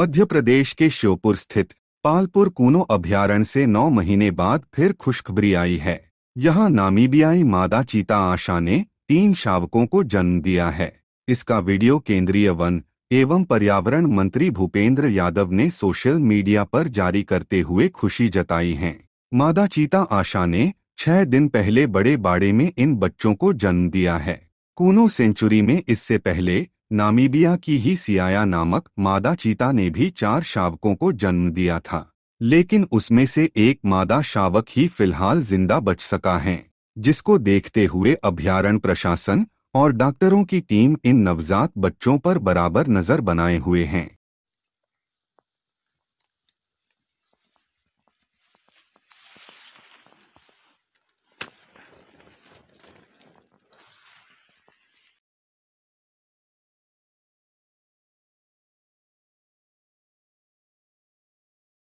मध्य प्रदेश के श्योपुर स्थित पालपुर कूनो अभ्यारण्य से नौ महीने बाद फिर खुशखबरी आई है यहाँ नामीबियाई मादा चीता आशा ने तीन शावकों को जन्म दिया है इसका वीडियो केंद्रीय वन एवं पर्यावरण मंत्री भूपेंद्र यादव ने सोशल मीडिया पर जारी करते हुए खुशी जताई है मादा चीता आशा ने छह दिन पहले बड़े बाड़े में इन बच्चों को जन्म दिया है कूनो सेंचुरी में इससे पहले नामीबिया की ही सियाया नामक मादा चीता ने भी चार शावकों को जन्म दिया था लेकिन उसमें से एक मादा शावक ही फिलहाल जिंदा बच सका है जिसको देखते हुए अभ्यारण प्रशासन और डॉक्टरों की टीम इन नवजात बच्चों पर बराबर नजर बनाए हुए हैं